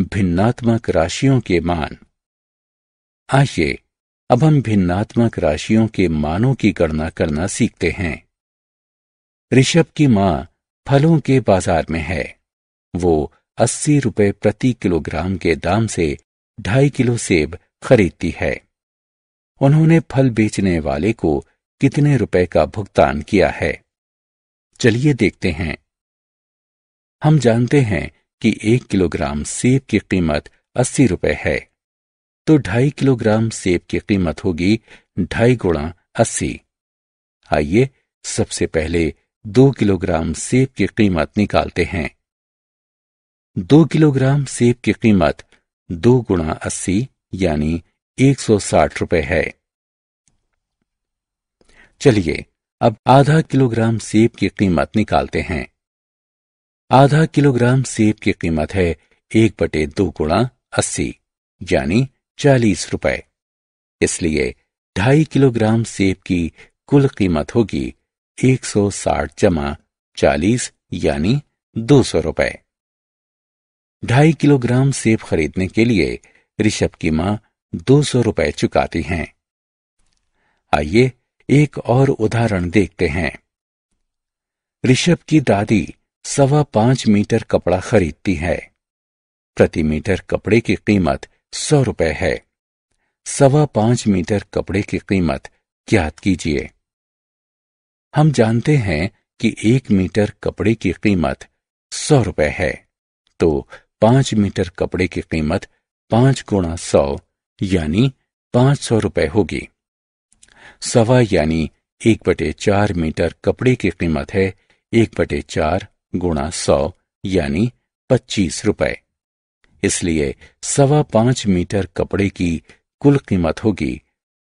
भिन्नात्मक राशियों के मान आइए अब हम भिन्नात्मक राशियों के मानों की गणना करना सीखते हैं ऋषभ की मां फलों के बाजार में है वो अस्सी रुपये प्रति किलोग्राम के दाम से ढाई किलो सेब खरीदती है उन्होंने फल बेचने वाले को कितने रुपए का भुगतान किया है चलिए देखते हैं हम जानते हैं कि एक किलोग्राम सेब की कीमत अस्सी रुपए है तो ढाई किलोग्राम सेब की कीमत होगी ढाई गुणा अस्सी आइए सबसे पहले दो किलोग्राम सेब की कीमत निकालते हैं दो किलोग्राम सेब की कीमत दो गुणा अस्सी यानी एक सौ साठ रुपए है चलिए अब आधा किलोग्राम सेब की कीमत निकालते हैं आधा किलोग्राम सेब की कीमत है एक बटे दो गुणा अस्सी यानी चालीस रुपए इसलिए ढाई किलोग्राम सेब की कुल कीमत होगी एक सौ साठ जमा चालीस यानी दो सौ रुपए ढाई किलोग्राम सेब खरीदने के लिए ऋषभ की माँ दो सौ रुपए चुकाती हैं आइए एक और उदाहरण देखते हैं ऋषभ की दादी सवा पांच मीटर कपड़ा खरीदती है प्रति मीटर कपड़े की कीमत सौ रुपये है सवा पांच मीटर कपड़े की कीमत ज्ञात कीजिए हम जानते हैं कि एक मीटर कपड़े की कीमत सौ रुपये है तो पांच मीटर कपड़े की कीमत पांच गुणा सौ यानी पांच सौ रुपये होगी सवा यानी एक बटे चार मीटर कपड़े की कीमत है एक बटे चार गुणा सौ यानी पच्चीस रुपए इसलिए सवा पांच मीटर कपड़े की कुल कीमत होगी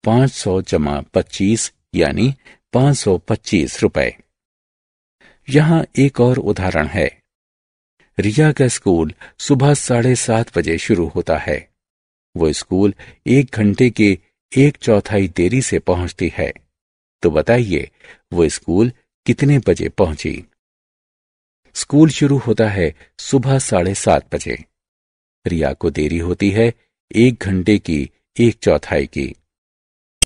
पांच सौ जमा पच्चीस यानी पांच सौ पच्चीस रुपए यहां एक और उदाहरण है रिया का स्कूल सुबह साढ़े सात बजे शुरू होता है वो स्कूल एक घंटे के एक चौथाई देरी से पहुंचती है तो बताइए वो स्कूल कितने बजे पहुंची स्कूल शुरू होता है सुबह साढ़े सात बजे रिया को देरी होती है एक घंटे की एक चौथाई की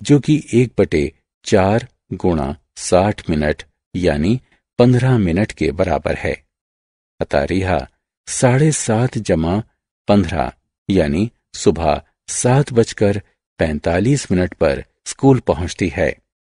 जो कि एक बटे चार गुणा साठ मिनट यानी पंद्रह मिनट के बराबर है अतः रिहा साढ़े सात जमा पंद्रह यानी सुबह सात बजकर पैंतालीस मिनट पर स्कूल पहुंचती है